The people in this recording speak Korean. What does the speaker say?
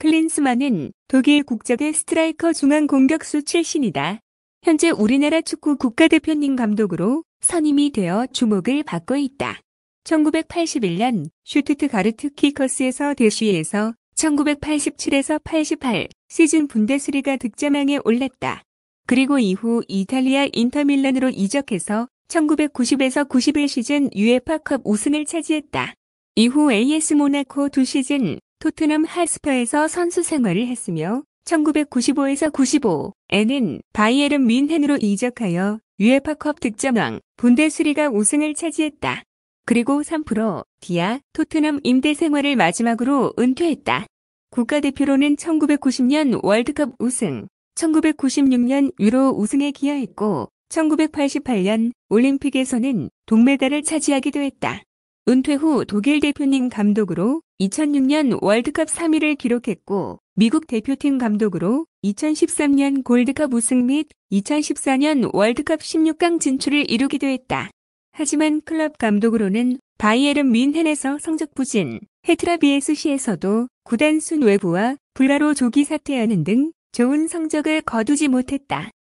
클린스만은 독일 국적의 스트라이커 중앙 공격수 출신이다. 현재 우리나라 축구 국가대표님 감독으로 선임이 되어 주목을 받고 있다. 1981년 슈트트가르트 키커스에서 대시에서 1987에서 88 시즌 분데스리가 득점왕에 올랐다. 그리고 이후 이탈리아 인터밀란으로 이적해서 1990에서 91 시즌 u e f a 컵 우승을 차지했다. 이후 AS 모나코 두 시즌 토트넘 하스퍼에서 선수 생활을 했으며 1995에서 95에는 바이에른 민헨으로 이적하여 u e f a 컵 득점왕 분데스리가 우승을 차지했다. 그리고 3프로 디아 토트넘 임대 생활을 마지막으로 은퇴했다. 국가대표로는 1990년 월드컵 우승, 1996년 유로 우승에 기여했고 1988년 올림픽에서는 동메달을 차지하기도 했다. 은퇴 후 독일 대표팀 감독으로 2006년 월드컵 3위를 기록했고 미국 대표팀 감독으로 2013년 골드컵 우승 및 2014년 월드컵 16강 진출을 이루기도 했다. 하지만 클럽 감독으로는 바이에른 민헨에서 성적 부진, 헤트라 비에스시에서도 구단순 외부와 불가로 조기 사퇴하는 등 좋은 성적을 거두지 못했다.